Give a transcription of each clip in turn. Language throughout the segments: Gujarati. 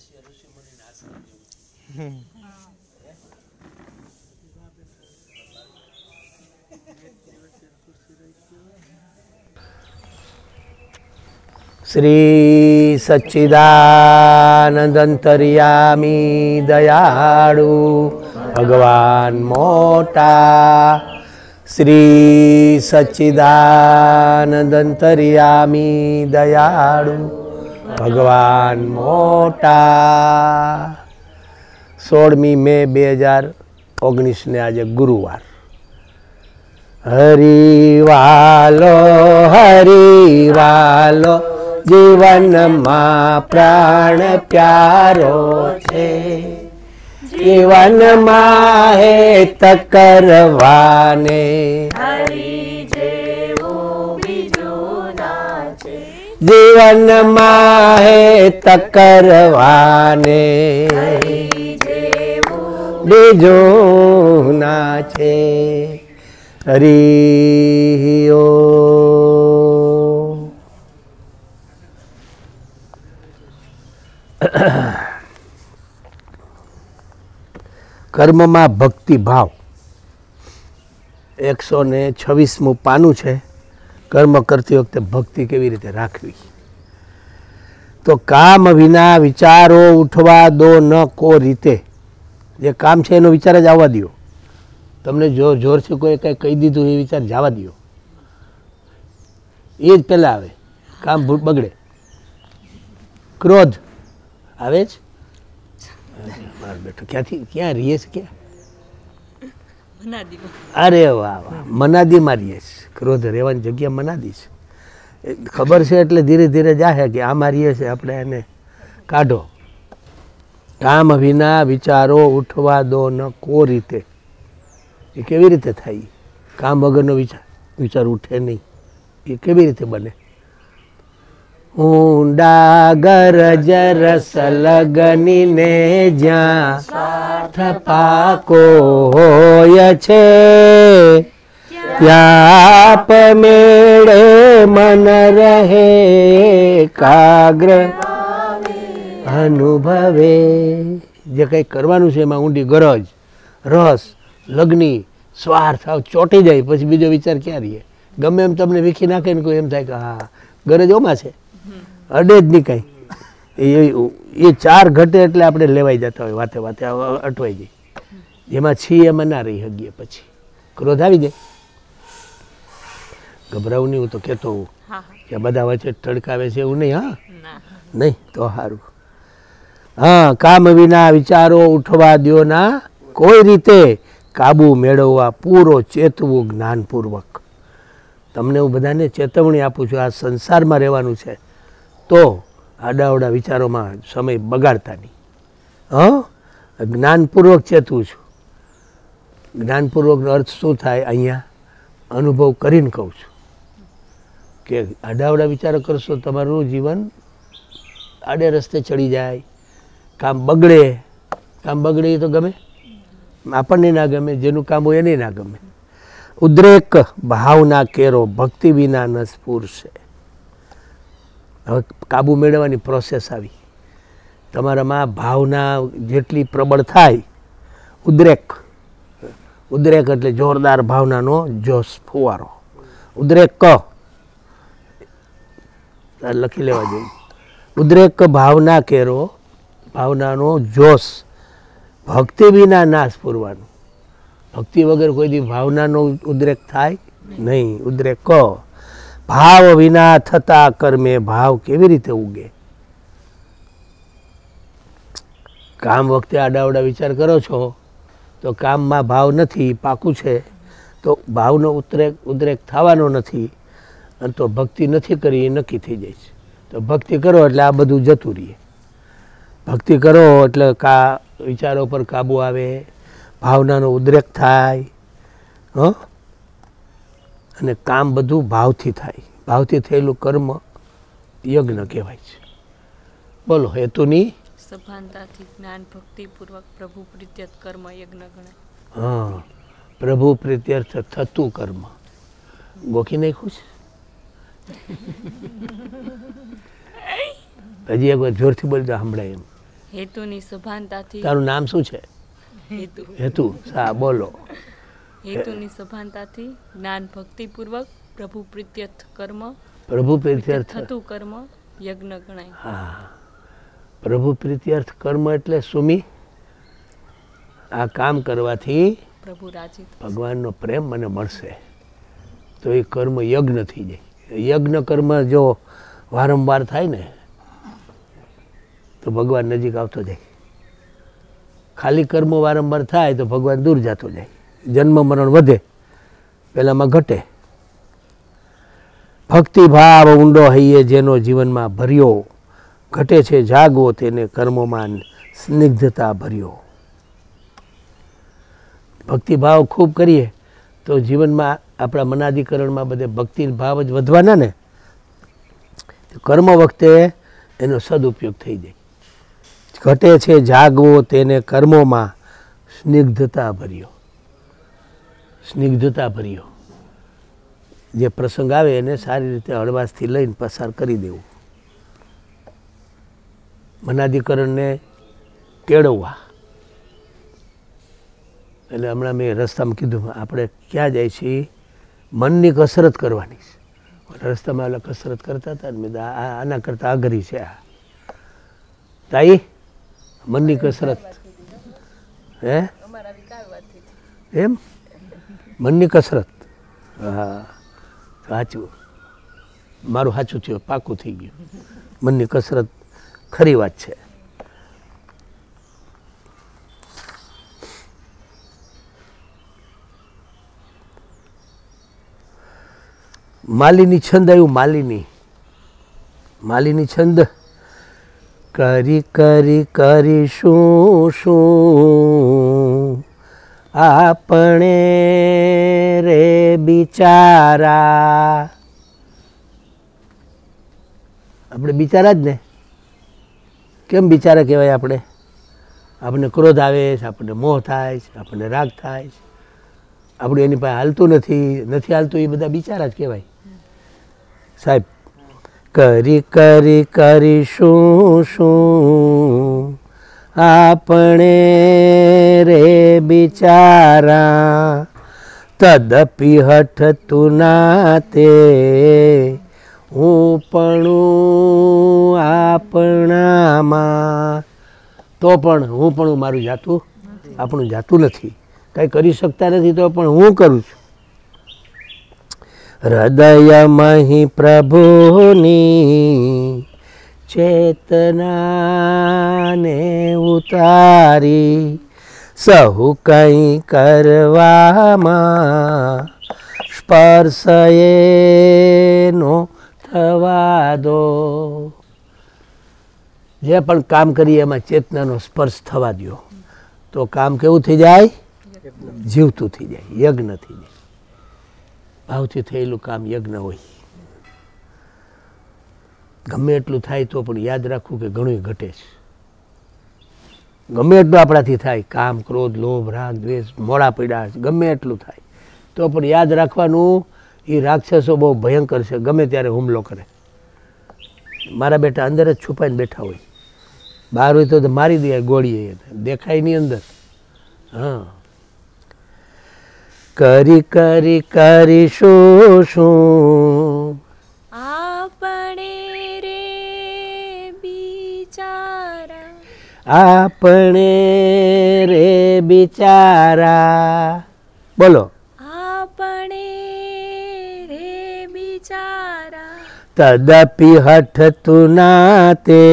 દ્રશ્ય ઋષિમુનિના આશ્રમ જેવું શ્રી સચ્ચિદાનંદંતરિયામી દયાળુ ભગવાન મોટા શ્રી સચ્ચિદાનંદંતરિયામી દયાળુ ભગવાન મોટા સોળમી મે બે હજાર ઓગણીસને આજે ગુરુવાર હરિવાલો હરિવાલો જીવનમાં પ્રાણ પ્યારો છે જીવનમાં હે તકરવાને હરી જીવનમાં માહે તકરવાને બીજો ના છે હરિયો કર્મમાં ભક્તિ ભાવ એકસો ને છવ્વીસમું પાનું છે કર્મ કરતી વખતે ભક્તિ કેવી રીતે રાખવી તો કામ વિના વિચારો ઉઠવા દો ન કો રીતે જે કામ છે એનો વિચાર જ આવવા દો તમને જો જોરથી કોઈ કંઈ કહી દીધું એ વિચાર જવા દો એ જ પહેલાં આવે કામ બગડે ક્રોધ આવે જ માર બેઠો ક્યાંથી ક્યાં રહીએ છે ક્યાં અરે વાહ વાહ મનાદીમાં મારીએ છે ક્રોધ રહેવાની જગ્યા મના છે ખબર છે એટલે ધીરે ધીરે જાહે કે આ મારીએ છે આપણે એને કાઢો કામ વિના વિચારો ઉઠવા દો ન કો રીતે એ કેવી રીતે થાય કામ વગરનો વિચાર વિચાર ઉઠે નહીં એ કેવી રીતે બને ઊંડા ગરજ રસ લગનીને જ્યાં સ્વાર્થ પાકો હોય છે વ્યાપ મેળે મન રહે કાગ્ર અનુભવે જે કંઈ કરવાનું છે એમાં ઊંડી ગરજ રસ લગ્નિ સ્વાર્થ આવ ચોંટી જાય પછી બીજો વિચાર ક્યાં રહીએ ગમે એમ તમને વીખી નાખે ને કોઈ એમ થાય કે હા ગરજ ઓમાં છે અડે જ નહીં કાંઈ એ ચાર ઘટે એટલે આપણે લેવાઈ જતા હોય વાતે વાતે અટવાઈ જાય જેમાં છીએ એમાં ના રહી શકીએ પછી ક્રોધ આવી જાય ગભરાવ નહીં હું તો કહેતો હું કે બધા વચ્ચે ટડકાવે છે એવું નહીં હા નહીં તો સારું હા કામ વિના વિચારો ઉઠવા દ્યોના કોઈ રીતે કાબુ મેળવવા પૂરો ચેતવું જ્ઞાનપૂર્વક તમને હું બધાને ચેતવણી આપું છું આ સંસારમાં રહેવાનું છે તો આડાવડા વિચારોમાં સમય બગાડતા નહીં હં જ્ઞાનપૂર્વક ચેતવું છું જ્ઞાનપૂર્વકનો અર્થ શું થાય અહીંયા અનુભવ કરીને કહું છું કે આડાવડા વિચારો કરશો તમારું જીવન આડે રસ્તે ચડી જાય કામ બગડે કામ બગડે એ તો ગમે આપણને ના ગમે જેનું કામ હોય એને ના ગમે ઉદ્રેક ભાવના કેરો ભક્તિ વિના નસપુર છે હવે કાબુ મેળવવાની પ્રોસેસ આવી તમારામાં ભાવના જેટલી પ્રબળ થાય ઉદ્રેક ઉદ્રેક એટલે જોરદાર ભાવનાનો જોશ ફુવારો ઉદ્રેક ક લખી લેવા જોઈએ ઉદ્રેક ભાવના કેરો ભાવનાનો જોશ ભક્તિ વિના નાશ પૂરવાનો ભક્તિ વગર કોઈ દી ભાવનાનો ઉદ્રેક થાય નહીં ઉદ્રેક કહો ભાવ વિના થતા કર્મે ભાવ કેવી રીતે ઉગે કામ વખતે આડાવડા વિચાર કરો છો તો કામમાં ભાવ નથી પાકું છે તો ભાવનો ઉદ્રેક ઉદ્રેક થવાનો નથી અને તો ભક્તિ નથી કરી એ નક્કી થઈ જાય છે તો ભક્તિ કરો એટલે આ બધું જતું રહે ભક્તિ કરો એટલે કા વિચારો પર કાબુ આવે ભાવનાનો ઉદ્રેક થાય હં અને કામ બધું ભાવથી થાય ભાવથી થયેલું કર્મ યજ્ઞ કહેવાય છે બોલો હેતુની સભાનતાથી જ્ઞાન ભક્તિપૂર્વક પ્રભુ પ્રીત્યર્થ કર્મ યજ્ઞ ગણાય હા પ્રભુ પ્રીત્યર્થ થતું કર્મ ગોખી નાખ્યું છે હજી એક વાર જોરથી બોલજો સંભળાય એમ હેતુની સભાનતાથી તારું નામ શું છે હેતુ હેતુ સા બોલો હેતુની સભાનતાથી જ્ઞાન ભક્તિપૂર્વક પ્રભુ પ્રિત્યર્થ કર્મ પ્રભુ પ્રિત્યર્થ થતું કર્મ યજ્ઞ ગણાય હા પ્રભુ પ્રિત્યર્થ કર્મ એટલે સુમી આ કામ કરવાથી પ્રભુ રાજી ભગવાનનો પ્રેમ મને મળશે તો એ કર્મ યજ્ઞ થઈ જાય યજ્ઞ કર્મ જો વારંવાર થાય ને તો ભગવાન નજીક આવતો જાય ખાલી કર્મ વારંવાર થાય તો ભગવાન દૂર જતો જાય જન્મ મરણ વધે પહેલાંમાં ઘટે ભક્તિભાવ ઊંડો હૈયે જેનો જીવનમાં ભર્યો ઘટે છે જાગવો તેને કર્મોમાં સ્નિગ્ધતા ભર્યો ભક્તિભાવ ખૂબ કરીએ તો જીવનમાં આપણા મનાધિકરણમાં બધે ભક્તિ ભાવ જ વધવાના ને કર્મ વખતે એનો સદુપયોગ થઈ જાય ઘટે છે જાગવો તેને કર્મોમાં સ્નિગ્ધતા ભર્યો સ્નિગ્ધતા ભર્યો જે પ્રસંગ આવે એને સારી રીતે હળવાશથી લઈને પસાર કરી દેવું મનાધિકરણને કેળવવા એટલે હમણાં મેં રસ્તામાં કીધું આપણે ક્યાં જાય છીએ મનની કસરત કરવાની છે રસ્તામાં ઓલા કસરત કરતા હતા ને મેં આના કરતાં આગરી છે આ તાઈ મનની કસરત હે એમ મનની કસરત હા સાચું મારું સાચું થયું પાકું થઈ ગયું મનની કસરત ખરી વાત છે માલિની છંદ આવ્યું માલિની માલિની છંદ કરી કરી કરી શું શું આપણે રે બિચારા આપણે બિચારા જ ને કેમ બિચારા કહેવાય આપણે આપણને ક્રોધ આવે છે આપણને મોહ થાય છે આપણને રાગ થાય છે આપણું એની પાસે હાલતું નથી નથી હાલતું એ બધા બિચારા જ કહેવાય સાહેબ કરી કરી કરી શું શું આપણે રે બિચારા તદપી હઠતું ના તે હું પણ આપણામાં તો પણ હું પણ મારું જાતું આપણું જાતું નથી કંઈ કરી શકતા નથી તો પણ હું કરું છું હૃદયમહી પ્રભુની ચેતનાને ઉતારી સહુ કંઈ કરવામાં સ્પર્શએ નો થવા દો જે પણ કામ કરીએ એમાં ચેતનાનો સ્પર્શ થવા દો તો કામ કેવું થઈ જાય જીવતું થઈ જાય યજ્ઞ થઈ જાય ભાવથી થયેલું કામ યજ્ઞ હોય ગમે એટલું થાય તો પણ યાદ રાખવું કે ઘણું ઘટે છે ગમે એટલું આપણાથી થાય કામ ક્રોધ લોભ રાગ દ્વેષ મોડા પીડા ગમે એટલું થાય તો પણ યાદ રાખવાનું એ રાક્ષસો બહુ ભયંકર છે ગમે ત્યારે હુમલો કરે મારા બેટા અંદર જ છુપાઈને બેઠા હોય બહાર હોય તો મારી દે ગોળીએ દેખાય નહીં અંદર હા करी करी करी शो आपने रे बिचारा आपणे रे बिचारा बोलो आपणे रे बिचारा तदपि हठतु नाते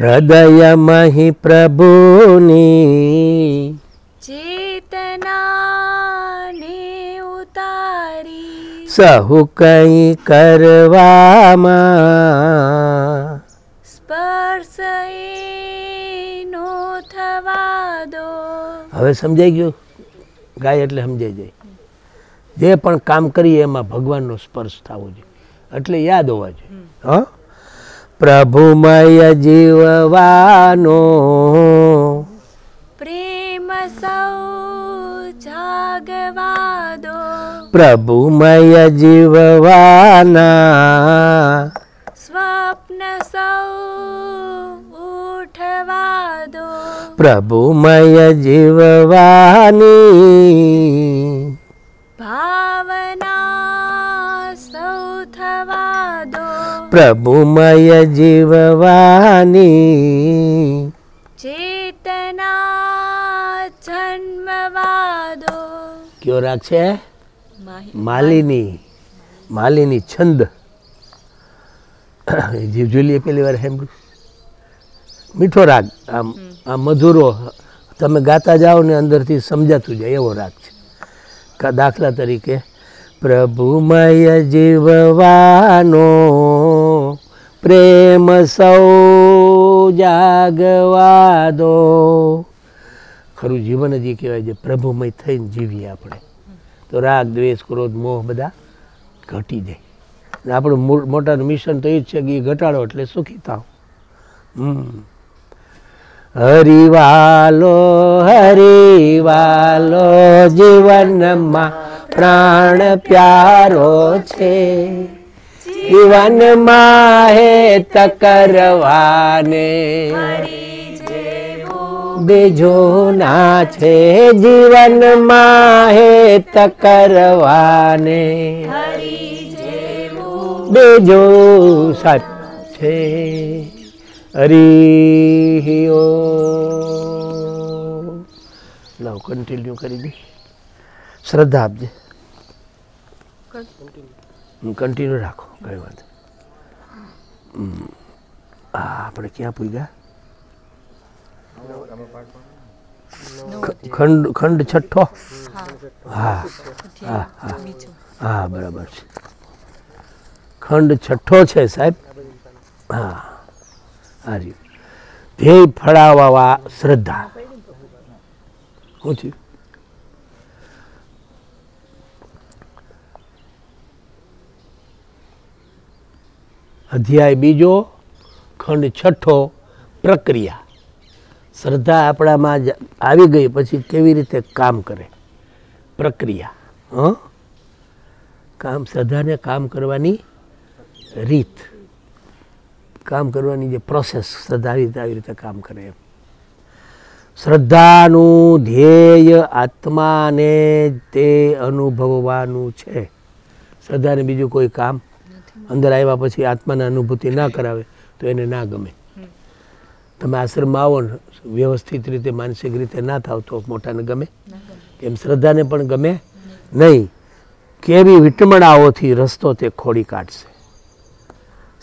હૃદયમહિ પ્રભુની ચેતનાને ઉતારી સહુ કઈ કરવામાં સ્પર્શ નો થવા દો હવે સમજાઈ ગયું ગાય એટલે સમજાઈ જાય જે પણ કામ કરીએ એમાં ભગવાનનો સ્પર્શ થવો જોઈએ એટલે યાદ હોવા જોઈએ હા प्रभुमय जीवनो प्रेमसौ जागवादो प्रभुमय जीवना स्वप्नसौ उठवादो प्रभुमय जीववानी પ્રભુમય જીવવાની ચેતના જન્મવાદો કયો રાગ છે માલિની માલિની છંદ જીવજુલીએ પેલી વાર હેમ મીઠો રાગ આમ આ મધુરો તમે ગાતા જાઓ ને અંદરથી સમજાતું જાય એવો રાગ છે દાખલા તરીકે પ્રભુમય જીવવાનો પ્રેમ સૌ જાગવા દો ખરું જીવન જ એ કહેવાય છે પ્રભુમય થઈને જીવીએ આપણે તો રાગ દ્વેષ ક્રોધ મોહ બધા ઘટી જાય આપણું મોટાનું મિશન તો એ જ છે કે એ ઘટાડો એટલે સુખી થાવ હમ હરિવાલો હરિવાલો જીવનમાં પ્રાણ પ્યારો છે જીવન માહે હે તકરવાને બીજો ના છે જીવન માહે હે તકરવાને બીજો સત છે હરિયો લાવ કન્ટિન્યુ કરી દે શ્રદ્ધા આપજે કન્ટિન્યુ રાખો કઈ વાત આ આપણે ક્યાં પૂગ્યા ખંડ ખંડ છઠ્ઠો હા હા હા હા બરાબર છે ખંડ છઠ્ઠો છે સાહેબ હા હારી ધ્યેય ફળાવવા શ્રદ્ધા શું થયું અધ્યાય બીજો ખંડ છઠ્ઠો પ્રક્રિયા શ્રદ્ધા આપણામાં જ આવી ગઈ પછી કેવી રીતે કામ કરે પ્રક્રિયા હં કામ શ્રદ્ધાને કામ કરવાની રીત કામ કરવાની જે પ્રોસેસ શ્રદ્ધા રીતે આવી રીતે કામ કરે એમ શ્રદ્ધાનું ધ્યેય આત્માને તે અનુભવવાનું છે શ્રદ્ધાને બીજું કોઈ કામ અંદર આવ્યા પછી આત્માની અનુભૂતિ ના કરાવે તો એને ના ગમે તમે આશ્રમમાં આવો ને વ્યવસ્થિત રીતે માનસિક રીતે ના થાવ તો મોટાને ગમે એમ શ્રદ્ધાને પણ ગમે નહીં કેવી વિટમણાઓથી રસ્તો તે ખોડી કાઢશે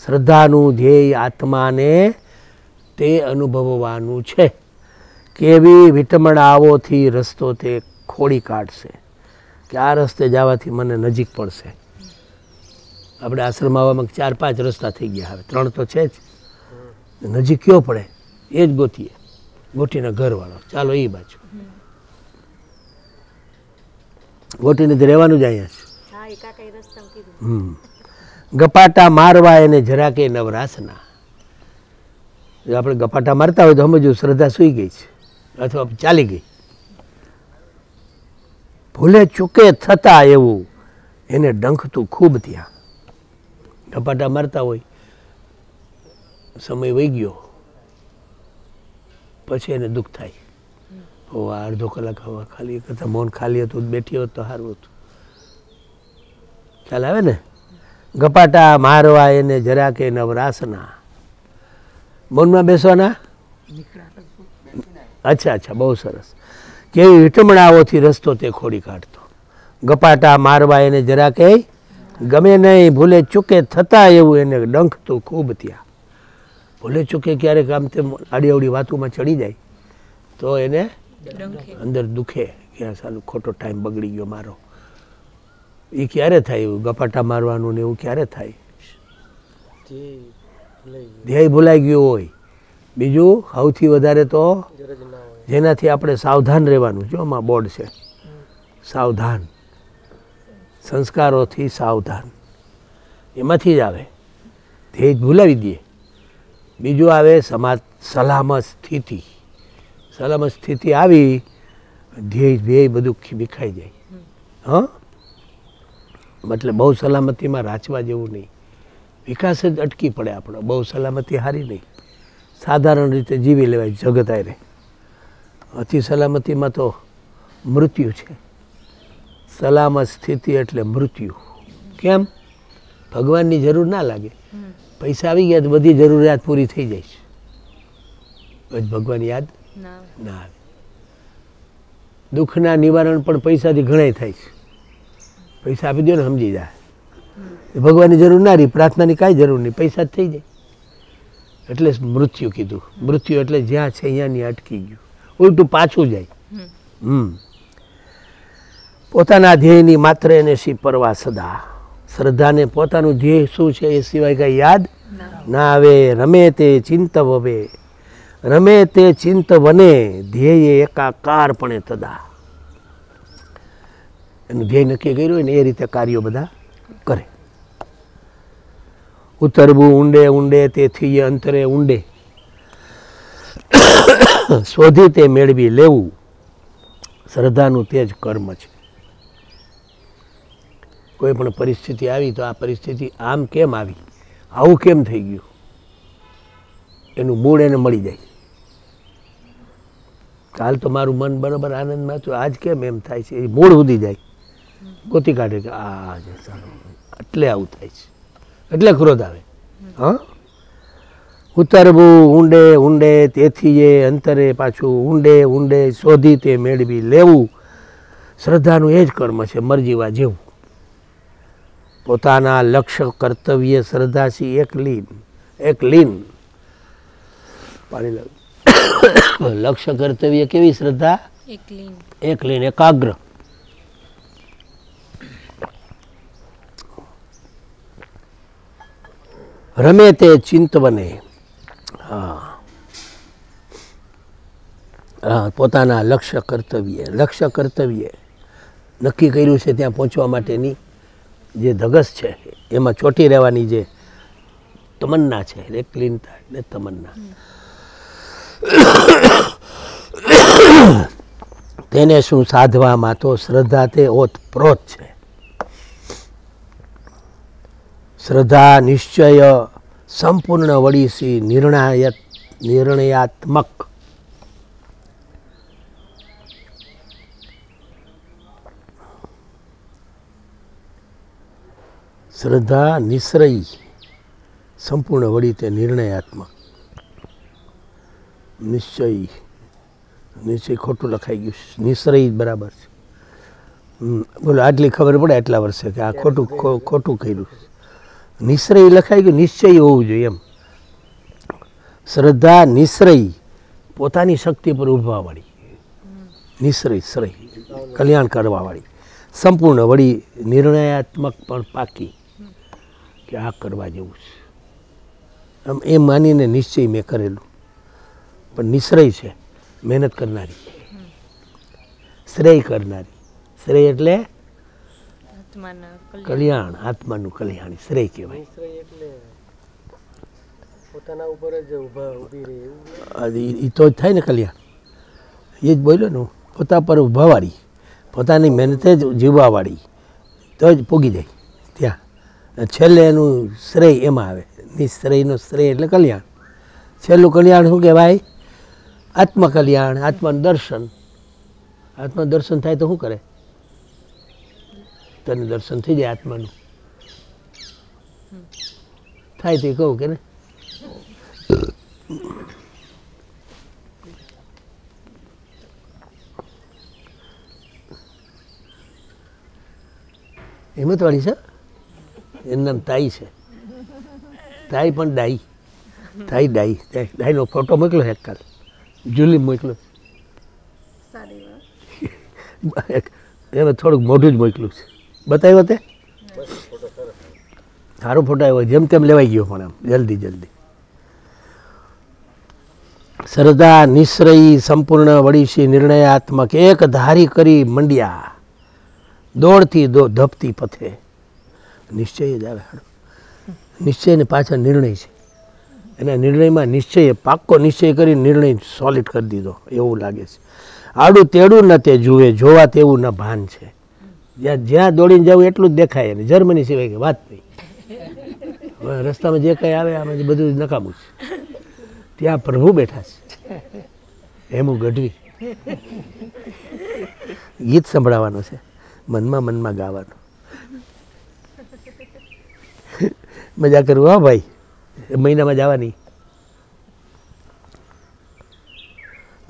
શ્રદ્ધાનું ધ્યેય આત્માને તે અનુભવવાનું છે કેવી વિટમણાઓથી રસ્તો તે ખોડી કાઢશે કે આ રસ્તે જવાથી મને નજીક પડશે આપણે આશ્રમ આવવામાં ચાર પાંચ રસ્તા થઈ ગયા હવે ત્રણ તો છે જ નજીક કયો પડે એ જ ગોતીએ ગોટીના ઘરવાળો ચાલો એ બાજુ ગોટીને જ રહેવાનું જ અહીંયા છે હમ ગપાટા મારવા એને જરાકે નવરાસના જો આપણે ગપાટા મારતા હોય તો સમજવું શ્રદ્ધા સુઈ ગઈ છે અથવા ચાલી ગઈ ભૂલે ચૂકે થતા એવું એને ડંખતું ખૂબ ત્યાં ધપાટા મારતા હોય સમય વહી ગયો પછી એને દુઃખ થાય તો આ અડધો કલાક હવા ખાલી કરતાં મૌન ખાલી હતું બેઠી હોત તો સારું હતું ખ્યાલ આવે ને ગપાટા મારવા એને જરા કે નવરાસના મૌનમાં બેસવાના અચ્છા અચ્છા બહુ સરસ કેવી વિટમણાઓથી રસ્તો તે ખોડી કાઢતો ગપાટા મારવા એને જરા કે ગમે નહીં ભૂલે ચૂકે થતા એવું એને ડંખ તો ખૂબ થયા ભૂલે ચૂકે ક્યારેક આમ તેમ આડી અવડી વાતોમાં ચડી જાય તો એને અંદર દુખે કે આ સાલું ખોટો ટાઈમ બગડી ગયો મારો એ ક્યારે થાય એવું ગપાટા મારવાનું ને એવું ક્યારે થાય ધ્યેય ભૂલાઈ ગયું હોય બીજું સૌથી વધારે તો જેનાથી આપણે સાવધાન રહેવાનું જો આમાં બોર્ડ છે સાવધાન સંસ્કારોથી સાવધાન એમાંથી જ આવે ધ્યેય ભૂલાવી દઈએ બીજું આવે સમાજ સલામત સ્થિતિ સલામત સ્થિતિ આવી ધ્યેય ધ્યેય બધું વિખાઈ જાય હં મતલબ બહુ સલામતીમાં રાચવા જેવું નહીં વિકાસ જ અટકી પડે આપણો બહુ સલામતી હારી નહીં સાધારણ રીતે જીવી લેવાય જગતાય રહે અતિ સલામતીમાં તો મૃત્યુ છે સલામત સ્થિતિ એટલે મૃત્યુ કેમ ભગવાનની જરૂર ના લાગે પૈસા આવી ગયા તો બધી જરૂરિયાત પૂરી થઈ જાય છે ભગવાન યાદ ના આવે દુઃખના નિવારણ પણ પૈસાથી ઘણા થાય છે પૈસા આપી દો ને સમજી જાય ભગવાનની જરૂર ના રહી પ્રાર્થનાની કાંઈ જરૂર નહીં પૈસા જ થઈ જાય એટલે મૃત્યુ કીધું મૃત્યુ એટલે જ્યાં છે અહીંયાની અટકી ગયું ઉલટું પાછું જાય હમ પોતાના ધ્યેયની માત્ર એને શી પરવા સદા શ્રદ્ધાને પોતાનું ધ્યેય શું છે એ સિવાય કંઈ યાદ ના આવે રમે તે ચિંતવવે રમે તે ચિંતવને ધ્યેય એકાકારપણે તદા એનું ધ્યેય નક્કી કર્યું હોય ને એ રીતે કાર્યો બધા કરે ઉતરવું ઊંડે ઊંડે તેથી અંતરે ઊંડે શોધી તે મેળવી લેવું શ્રદ્ધાનું તે જ કર્મ છે કોઈ પણ પરિસ્થિતિ આવી તો આ પરિસ્થિતિ આમ કેમ આવી આવું કેમ થઈ ગયું એનું મૂળ એને મળી જાય કાલ તો મારું મન બરાબર આનંદમાં છું આજ કેમ એમ થાય છે એ મૂળ સુધી જાય ગોતી કાઢે કે આ છે સારું એટલે આવું થાય છે એટલે ક્રોધ આવે હા ઉતરવું ઊંડે ઊંડે તેથી એ અંતરે પાછું ઊંડે ઊંડે શોધી તે મેળવી લેવું શ્રદ્ધાનું એ જ કર્મ છે મરજીવા જેવું પોતાના લક્ષ્ય કર્તવ્ય શ્રદ્ધાથી એક લીન એક લીન પાણી લક્ષ્ય કર્તવ્ય કેવી શ્રદ્ધા એક લીન એકાગ્ર રમે તે ચિંત બને હા પોતાના લક્ષ્ય કર્તવ્ય લક્ષ્ય કર્તવ્ય નક્કી કર્યું છે ત્યાં પહોંચવા માટેની જે ધગસ છે એમાં ચોટી રહેવાની જે તમન્ના છે એ ક્લીનતા એટલે તમન્ના તેને શું સાધવામાં તો શ્રદ્ધા તે ઓતપ્રોત છે શ્રદ્ધા નિશ્ચય સંપૂર્ણ વડીસી નિર્ણાયત નિર્ણયાત્મક શ્રદ્ધા નિસરઈ સંપૂર્ણ વળી તે નિર્ણયાત્મક નિશ્ચય નિશ્ચય ખોટું લખાઈ ગયું નિસરઈ બરાબર છે બોલો આટલી ખબર પડે આટલા વર્ષે કે આ ખોટું ખોટું કર્યું નિશ્રય લખાઈ ગયું નિશ્ચય હોવું જોઈએ એમ શ્રદ્ધા નિશ્રય પોતાની શક્તિ પર વાળી નિશ્રય શ્રય કલ્યાણ કરવાવાળી સંપૂર્ણ વળી નિર્ણયાત્મક પણ પાકી કે આ કરવા જેવું છે આમ એ માનીને નિશ્ચય મેં કરેલું પણ નિશ્રય છે મહેનત કરનારી શ્રેય કરનારી શ્રેય એટલે કલ્યાણ આત્માનું કલ્યાણ શ્રેય કહેવાય પોતાના ઉપર જ ઊભા એ તો જ થાય ને કલ્યાણ એ જ બોલ્યો ને પોતા પર ઊભાવાળી પોતાની મહેનતે જ જીવવાવાળી તો જ પૂગી જાય ત્યાં છેલ્લે એનું શ્રેય એમાં આવે નિશ્રેયનો શ્રેય એટલે કલ્યાણ છેલ્લું કલ્યાણ શું કહેવાય આત્મકલ્યાણ આત્મદર્શન આત્મદર્શન થાય તો શું કરે તને દર્શન થઈ જાય આત્માનું થાય તે કહું કે ને હિંમતવાળી છે એનું નામ તાઈ છે તાઈ પણ ડાઈ તાઈ ડાઈ ડાઈનો ફોટો મોકલો છે કાલ જુલી મોકલો એને થોડુંક મોઢું જ મોકલું છે બતાવ્યો તે સારો ફોટો આવ્યો જેમ તેમ લેવાઈ ગયો પણ એમ જલ્દી જલ્દી શ્રદ્ધા નિશ્રયી સંપૂર્ણ વડીશી નિર્ણયાત્મક એક ધારી કરી મંડ્યા દોડતી દો ધપતી પથે નિશ્ચય જ આવે નિશ્ચયની પાછળ નિર્ણય છે એના નિર્ણયમાં નિશ્ચય પાક્કો નિશ્ચય કરી નિર્ણય સોલિડ કરી દીધો એવું લાગે છે આડું તેડું ન તે જુએ જોવા તેવું ન ભાન છે જ્યાં જ્યાં દોડીને જવું એટલું જ દેખાય એને જર્મની સિવાય કે વાત નહીં રસ્તામાં જે કંઈ આવે આમાં બધું નકામું છે ત્યાં પ્રભુ બેઠા છે હેમુ ગઢવી ગીત સંભળાવવાનું છે મનમાં મનમાં ગાવાનું મજા કરું હા ભાઈ મહિનામાં જવાની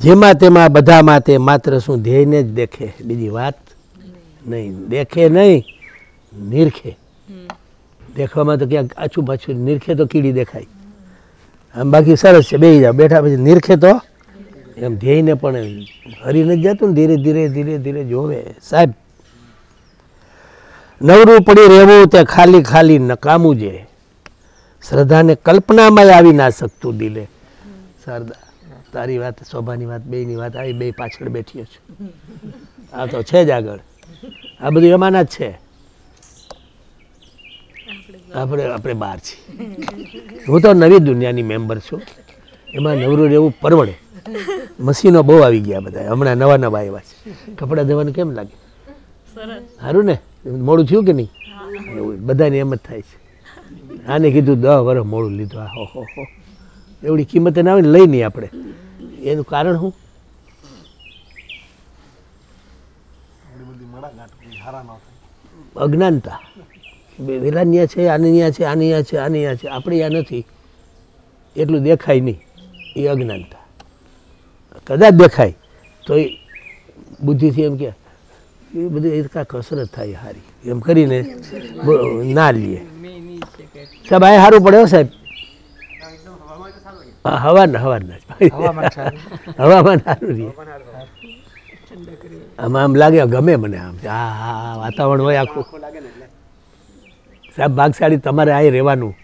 જેમાં તેમાં બધામાં તે માત્ર શું ધ્યેયને જ દેખે બીજી વાત નહીં દેખે નહીં નિરખે દેખવામાં તો ક્યાંક આછું પાછું નિરખે તો કીડી દેખાય આમ બાકી સરસ છે બે જાવ બેઠા પછી નિરખે તો એમ ધ્યેયને પણ હરી જ જતું ને ધીરે ધીરે ધીરે ધીરે જોવે સાહેબ નવરું પડી રહેવું તે ખાલી ખાલી નકામું જે શ્રદ્ધાને કલ્પનામાં આવી ના શકતું દિલે શારદા તારી વાત શોભાની વાત બેની વાત આવી બે પાછળ બેઠીએ છે આ તો છે જ આગળ આ બધું એમાંના જ છે આપણે આપણે બહાર છીએ હું તો નવી દુનિયાની મેમ્બર છું એમાં નવરું રહેવું પરવડે મશીનો બહુ આવી ગયા બધા હમણાં નવા નવા આવ્યા છે કપડાં ધોવાનું કેમ લાગે સારું ને મોડું થયું કે નહીં એવું બધાને એમ જ થાય છે આને કીધું દહ વર્ષ મોડું લીધું આ હો હો એવડી કિંમત ના આવે ને લઈ નહીં આપણે એનું કારણ શું અજ્ઞાનતા વિરાન છે આની ત્યાં છે આની ત્યાં છે આની ત્યાં છે આપણે ત્યાં નથી એટલું દેખાય નહીં એ અજ્ઞાનતા કદાચ દેખાય તો એ બુદ્ધિથી એમ કે એ બધી એ કાંઈ કસરત થાય સારી એમ કરીને ના લઈએ સાહેબ આ સારું પડ્યો સાહેબ હવાના હવાના હવામાન સારું રહે આમાં આમ લાગે ગમે મને આમ આ વાતાવરણ હોય આખું સાહેબ ભાગશાળી તમારે આ રહેવાનું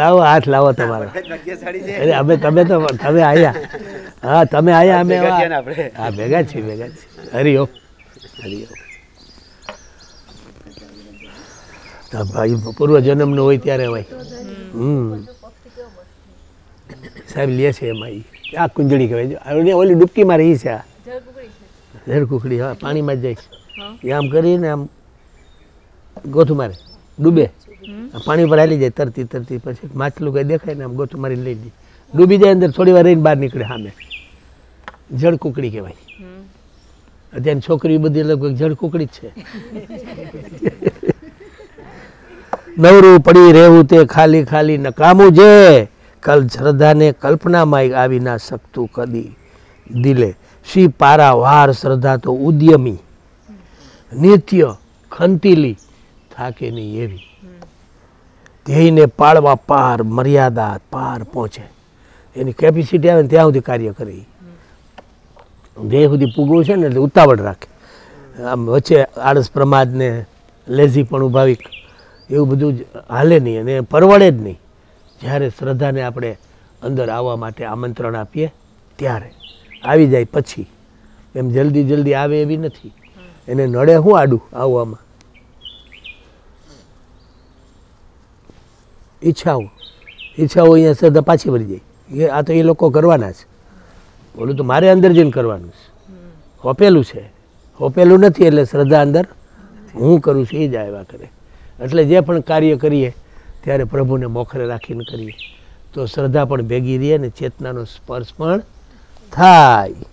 લાવો હાથ લાવો તમારો અરે અમે તમે તો તમે આવ્યા હા તમે આવ્યા અમે હા ભેગા છીએ ભેગા છીએ હરિઓમ હરિઓમ ભાઈ પૂર્વ જન્મનો હોય ત્યારે હોય હમ સાહેબ લે છે એમાં આ કુંજળી કહેવાય ઓલી ડૂબકીમાં રહી છે આ ઝેરકુકડી હા પાણીમાં જ જાય છે આમ કરીને આમ ગોથું મારે ડૂબે પાણી ઉપર હાલી જાય તરતી તરતી પછી માછલું કંઈ દેખાય ને આમ ગોથું મારીને લઈ જાય ડૂબી જાય અંદર થોડી વાર રહીને બહાર નીકળે સામે જળકુકડી કહેવાય અત્યારે છોકરી બધી લગભગ જળ જળકુકડી જ છે નવરું પડી રહેવું તે ખાલી ખાલી નકામું છે કલ શ્રદ્ધાને કલ્પનામાં આવી ના શકતું કદી દિલે શ્રી પારા વાર શ્રદ્ધા તો ઉદ્યમી નિત્ય ખંતીલી થાકે નહીં એવી ધ્યેયને પાળવા પાર મર્યાદા પાર પહોંચે એની કેપેસિટી આવે ને ત્યાં સુધી કાર્ય કરે ધ્યેય સુધી પૂગવું છે ને એટલે ઉતાવળ રાખે આમ વચ્ચે આળસ પ્રમાદને લેઝી પણ ઉભાવી એવું બધું હાલે નહીં અને પરવડે જ નહીં જ્યારે શ્રદ્ધાને આપણે અંદર આવવા માટે આમંત્રણ આપીએ ત્યારે આવી જાય પછી એમ જલ્દી જલ્દી આવે એવી નથી એને નડે શું આડું આવવામાં ઈચ્છાઓ ઈચ્છાઓ અહીંયા શ્રદ્ધા પાછી વળી જાય એ આ તો એ લોકો કરવાના છે ઓલું તો મારે અંદર જઈને કરવાનું છે હોપેલું છે હોપેલું નથી એટલે શ્રદ્ધા અંદર હું કરું છું એ જ આવ્યા કરે એટલે જે પણ કાર્ય કરીએ ત્યારે પ્રભુને મોખરે રાખીને કરીએ તો શ્રદ્ધા પણ ભેગી રહે અને ચેતનાનો સ્પર્શ પણ થાય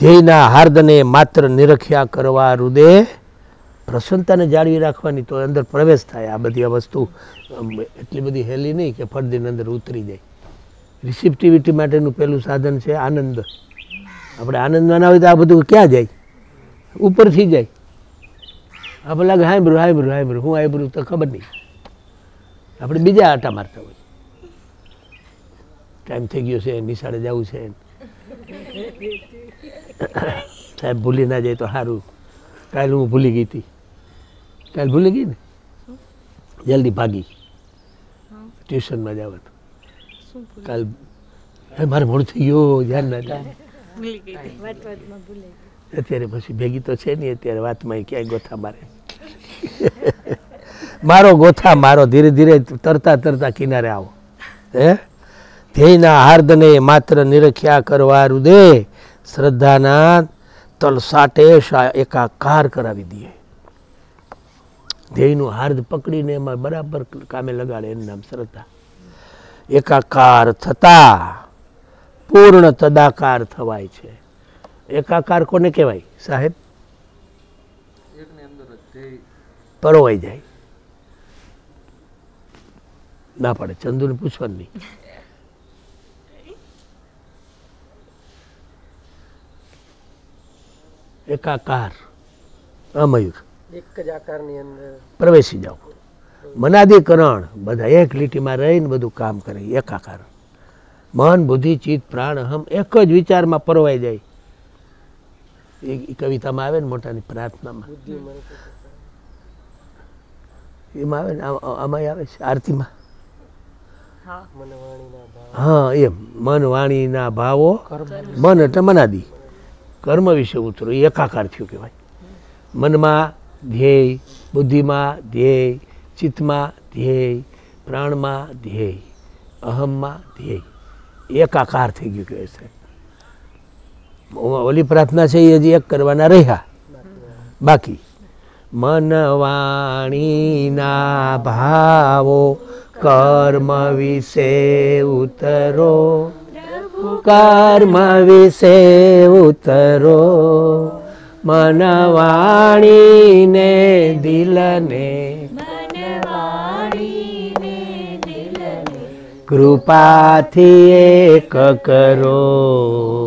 ધ્યેયના હાર્દને માત્ર નિરખ્યા કરવા રુદે પ્રસન્નતાને જાળવી રાખવાની તો અંદર પ્રવેશ થાય આ બધી આ વસ્તુ એટલી બધી હેલી નહીં કે ફરદીની અંદર ઉતરી જાય રિસિપ્ટિવિટી માટેનું પહેલું સાધન છે આનંદ આપણે આનંદ મનાવીએ તો આ બધું ક્યાં જાય ઉપરથી જાય આ પેલા હાઈબ્રુ હાઈબ્રુ હાઈબ્રુ હું આઈબ્રુ તો ખબર નહીં આપણે બીજા આટા મારતા હોય ટાઈમ થઈ ગયો છે નિશાળે જવું છે સાહેબ ભૂલી ના જાય તો સારું કાલ હું ભૂલી ગઈ હતી કાલ ભૂલી ગઈ ને જલ્દી ભાગી ટ્યુશનમાં જવાનું કાલ હે મારે મોડું થઈ ગયો ધ્યાન ના થાય અત્યારે પછી ભેગી તો છે નહીં અત્યારે વાતમાં ક્યાંય ગોથા મારે મારો ગોથા મારો ધીરે ધીરે તરતા તરતા કિનારે આવો હે ધ્યેયના હાર્દને માત્ર નિરખ્યા કરવા હૃદય શ્રદ્ધાના તલસાટે એકાકાર કરાવી દઈએ ધ્યેયનું હાર્દ પકડીને એમાં બરાબર કામે લગાડે એનું નામ શ્રદ્ધા એકાકાર થતા પૂર્ણ તદાકાર થવાય છે એકાકાર કોને કહેવાય સાહેબ પરોવાઈ જાય ના પડે ચંદુને પૂછવાનું નહીં એકાકાર અમયુર એક જ આકારની અંદર પ્રવેશી જાઓ મનાદિકરણ બધા એક લીટીમાં રહીને બધું કામ કરે એકાકાર મન બુદ્ધિ ચિત્ત પ્રાણ હમ એક જ વિચારમાં પરવાઈ જાય એ કવિતામાં આવે ને મોટાની પ્રાર્થનામાં એમાં આવે ને આમાંય આવે છે આરતીમાં હા એમ મન વાણીના ભાવો મન એટલે મનાદી કર્મ વિશે ઉતરો એ એકાકાર થયું કહેવાય મનમાં ધ્યેય બુદ્ધિમાં ધ્યેય ચિત્તમાં ધ્યેય પ્રાણમાં ધ્યેય અહમમાં ધ્યેય એકાકાર થઈ ગયું કહે છે ઓલી પ્રાર્થના છે એ હજી એક કરવાના રહ્યા બાકી મનવાણીના ભાવો કર્મ વિશે ઉતરો કર્મ વિશે ઉતરો મનવાણીને દિલને કૃપાથી એક કરો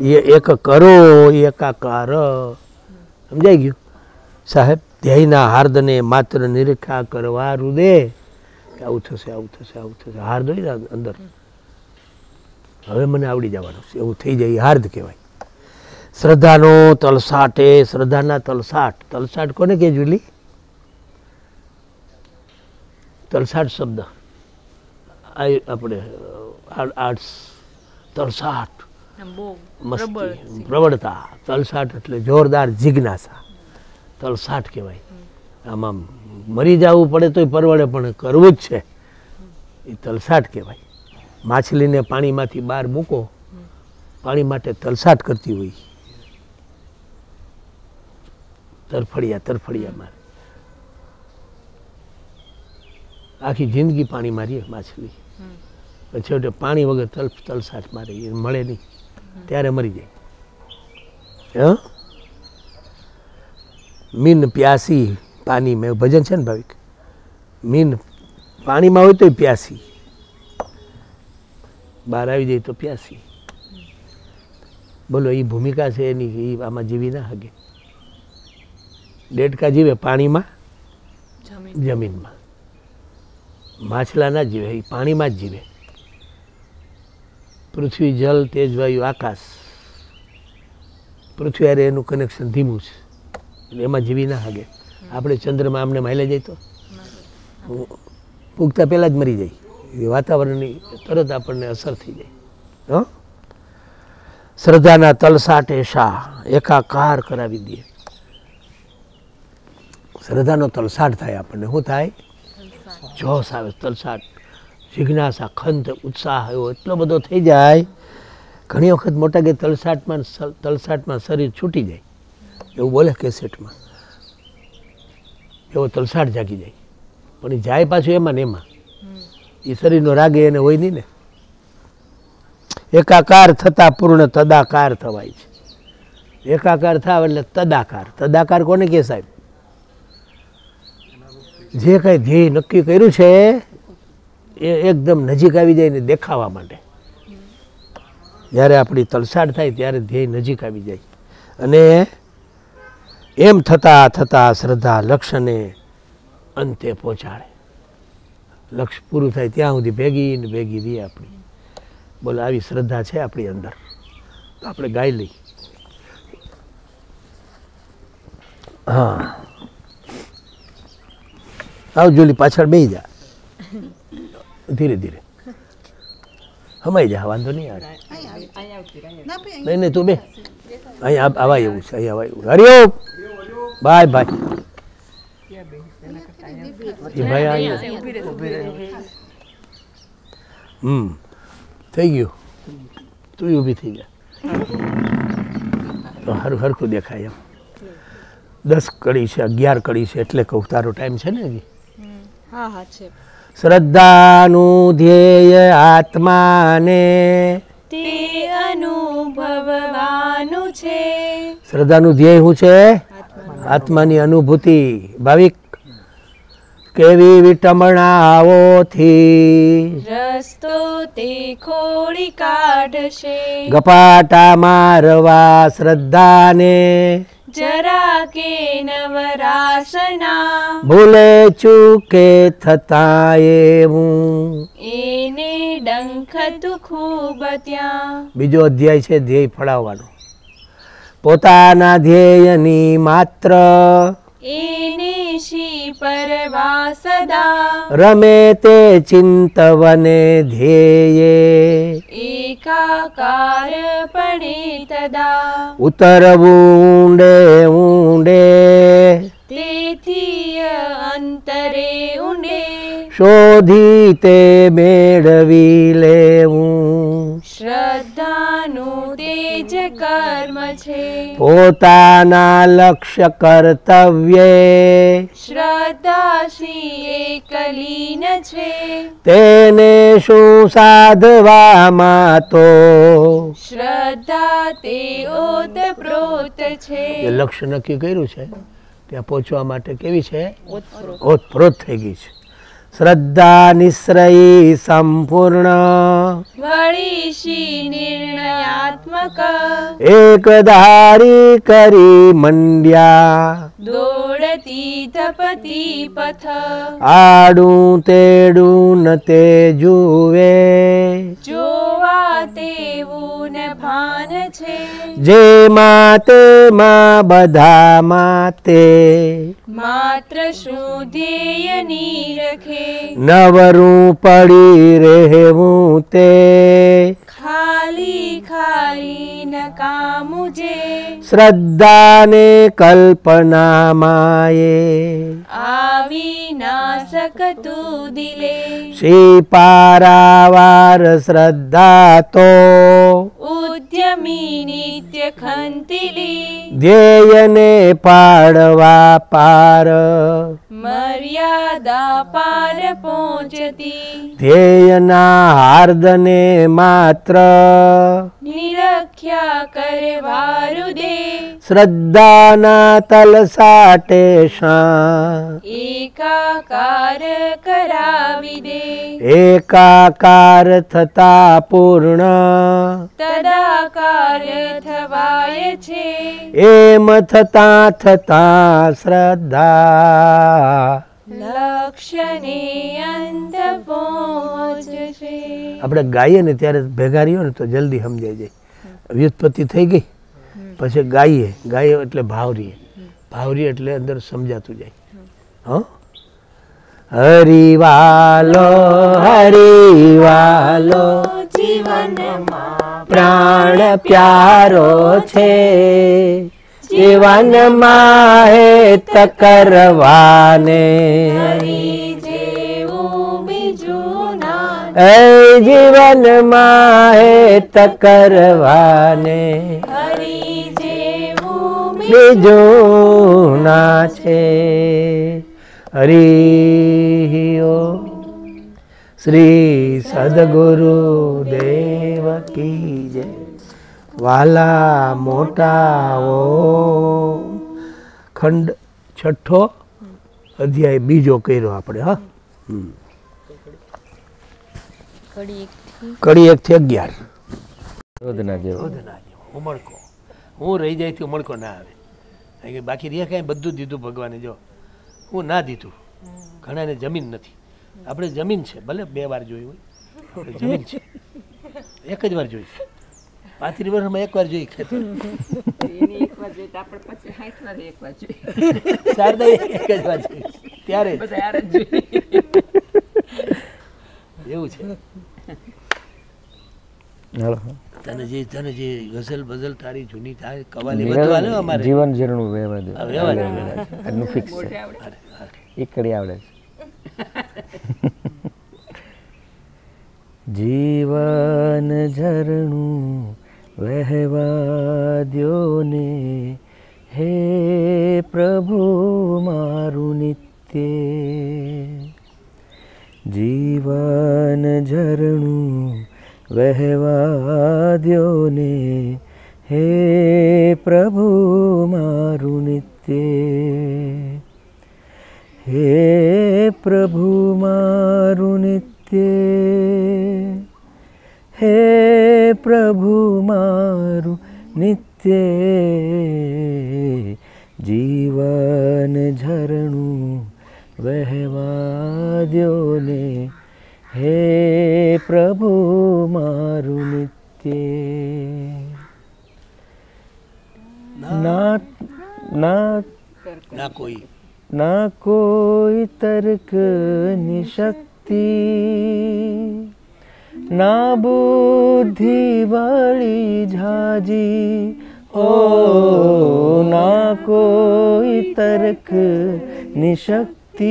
એ એક કરો એકાકાર સમજાઈ ગયું સાહેબ ધ્યેયના હાર્દને માત્ર નિરીક્ષા કરવા રુદે આવું થશે આવું થશે આવું થશે હાર્દ હોય ને અંદર હવે મને આવડી જવાનું છે એવું થઈ જાય હાર્દ કહેવાય શ્રદ્ધાનો તલસાટ એ શ્રદ્ધાના તલસાટ તલસાટ કોને કહે જુલી તલસાટ શબ્દ આપણે આર્ટ્સ તલસાટ પ્રબળતા તલસાટ એટલે જોરદાર જિજ્ઞાસા તલસાટ કહેવાય આમાં મરી જવું પડે તોય પરવડે પણ કરવું જ છે એ તલસાટ કહેવાય માછલીને પાણીમાંથી બહાર મૂકો પાણી માટે તલસાટ કરતી હોય તરફડિયા તરફડિયા મારે આખી જિંદગી પાણી મારીએ માછલી પછી પાણી વગર તલ તલસાટ મારે એ મળે નહીં ત્યારે મરી જાય હા મીન પ્યાસી પાણી મેં ભજન છે ને ભાવિક મીન પાણીમાં હોય તો પ્યાસી બહાર આવી જાય તો પ્યાસી બોલો એ ભૂમિકા છે એની એ આમાં જીવી ના હગે ડેટકા જીવે પાણીમાં જમીનમાં માછલા ના જીવે એ પાણીમાં જ જીવે પૃથ્વી જલ તેજ વાયુ આકાશ પૃથ્વી અરે એનું કનેક્શન ધીમું છે એમાં જીવી ના હાગે આપણે ચંદ્રમાં આમને માઇલેજ જાય તો પૂગતા પહેલાં જ મરી જાય એ વાતાવરણની તરત આપણને અસર થઈ જાય શ્રદ્ધાના તલસાટે શાહ એકાકાર કરાવી દે શ્રદ્ધાનો તલસાટ થાય આપણને શું થાય જોશ આવે તલસાટ જિજ્ઞાસા ખંત ઉત્સાહ એવો એટલો બધો થઈ જાય ઘણી વખત મોટાગે તલસાટમાં તલસાટમાં શરીર છૂટી જાય એવું બોલે કેસેટમાં એવો તલસાટ જાગી જાય પણ એ જાય પાછું એમાં ને એમાં એ શરીરનો રાગ એને હોય નહીં ને એકાકાર થતાં પૂર્ણ તદાકાર થવાય છે એકાકાર થાવ એટલે તદાકાર તદાકાર કોને કહે સાહેબ જે કાંઈ ધ્યેય નક્કી કર્યું છે એ એકદમ નજીક આવી જાય ને દેખાવા માટે જ્યારે આપણી તલસાડ થાય ત્યારે ધ્યેય નજીક આવી જાય અને એમ થતાં થતાં શ્રદ્ધા લક્ષ્યને અંતે પહોંચાડે લક્ષ પૂરું થાય ત્યાં સુધી ભેગી ને ભેગી રહીએ આપણી બોલે આવી શ્રદ્ધા છે આપણી અંદર તો આપણે ગાઈ લઈ હા આવ પાછળ બે જા ધીરે ધીરે સમાઈ જા વાંધો નહીં આવે નહીં નહીં તું બે અહીં આવા એવું છે અહીં આવા એવું હરિઓમ બાય બાય એ થઈ ગયું તું ઊભી થઈ ગયા તો સારું સરખું દેખાય એમ દસ કડી છે અગિયાર કડી છે એટલે કહું તારો ટાઈમ છે ને હજી હા હા છે શ્રદ્ધાનું ધ્યેય આત્માને તે અનુભવવાનું છે શ્રદ્ધાનું ધ્યેય શું છે આત્માની અનુભૂતિ ભાવિક કેવી વિટમણાઓથી રસ્તો કાઢશે ગપાટા મારવા શ્રદ્ધાને જરા કે નવરાસના ભૂલે ચૂકે થતા એવું એને ડંખતું ખૂબ ત્યાં બીજો અધ્યાય છે ધ્યેય ફળાવવાનો પોતાના ધ્યેયની માત્ર એને परवा सदा रमे ते चिन्तवने ध्येये एकाकारपणे तदा उतरवूण्डे ऊण्डे तेथीय अन्तरे ऊण्डे શોધી તે મેળવી લેવું શ્રદ્ધાનું તેજ કર્મ છે પોતાના લક્ષ્ય કર્તવ્યે શ્રદ્ધા શ્રી કલીન છે તેને શું સાધવામાં તો શ્રદ્ધા તે ઓતપ્રોત છે લક્ષ્ય નક્કી કર્યું છે ત્યાં પહોંચવા માટે કેવી છે ઓતપ્રોત થઈ ગઈ છે શ્રદ્ધા નિશ્રયી સંપૂર્ણ વળીશી નિર્ણયાત્મક એકધારી કરી મંડ્યા દોડતી થપતી પથ આડું તેડું ન તે જુવે જોવા તેવું ભાન છે જે માતે માં બધા માતે માત્ર શું ધ્યેય નીરખે નવરું પડી રહેવું તે ખાલી ખાલી નકામું જે શ્રદ્ધાને કલ્પના માયે આવી નાશક તું દિલે શ્રી પારાવાર શ્રદ્ધા તો નિત્ય ખંતિલી ધ્યેયને પાડવા પાર મર્યાદા પાર પહોંચતી ધ્યેયના હાર્દને માત્ર નિરખ્યા કરવારુ દે શ્રદ્ધાના તલ સાટે શા એકાકાર કરાવી દે એકાકાર થતા પૂર્ણ તદાકાર થવાય છે એમ થતા થતા શ્રદ્ધા આપણે ગાઈએ ને ત્યારે ભેગા રહ્યો ને તો જલ્દી સમજાઈ જાય વ્યુત્પત્તિ થઈ ગઈ પછી ગાઈએ ગાઈએ એટલે ભાવરીએ ભાવરી એટલે અંદર સમજાતું જાય હા હરિવાલો હરિવાલો જીવનમાં પ્રાણ પ્યારો છે જીવન માહે તકરવાને એ જીવન માહે તકરવાને બીજું ના છે હરિયો શ્રી સદગુરુ દેવ કી જય વાલા મોટાઓ ખંડ છઠ્ઠો અધ્યાય બીજો કર્યો આપણે હા કડી એક થી અગિયાર રોધના જેવો રોધના જેવો ઉમળકો હું રહી જાય ત્યાં ઉમળકો ના આવે બાકી રહ્યા કાંઈ બધું દીધું ભગવાને જો હું ના દીધું ઘણાને જમીન નથી આપણે જમીન છે ભલે બે વાર જોયું હોય જમીન છે એક જ વાર જોઈશું પાંત્રીસ વર્ષમાં એકવાર જોઈ ખેતર શારદા એક જ વાર જોઈ ત્યારે એવું છે તને જે તને જે ગઝલ બઝલ તારી જૂની થાય કવાલી બધું આવે અમારે જીવન જીરણું એ બધું ફિક્સ છે એક કડી આવડે છે જીવન ઝરણું વહેવા દ્યોને હે પ્રભુ મારું નિત્ય જીવન ઝરણું વહેવા દ્યોને હે પ્રભુ મારું નિત્ય હે પ્રભુ મારું નિત્ય હે પ્રભુ મારું નિત્ય જીવન ઝરણું વહેવા દ્યો ને હે પ્રભુ મારું નિત્ય ના ના ના કોઈ ના કોઈ તર્ક ની શક્તિ ना बुद्धि बुद्धिवाडि झाजी ओ ना कोई तर्क निशक्ति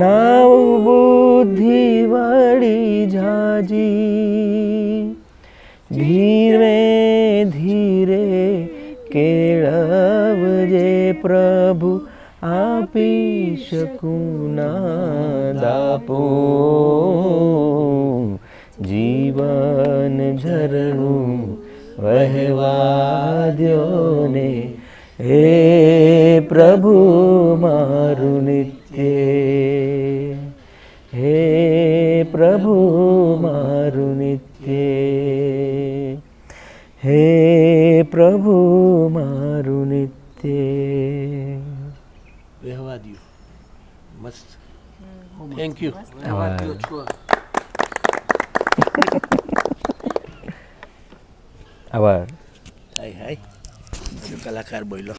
ना बुद्धिवाडी झाजी धीरे धीरे जे प्रभु આપી શકું ના દાપો જીવન ઝરણું વહેવાદ્યોને હે પ્રભુ મારું નિત્ય હે પ્રભુ મારું નિત્ય હે પ્રભુ મારું નિત્ય मस्त थैंक यू आभार हाई हाई कलाकार भइलो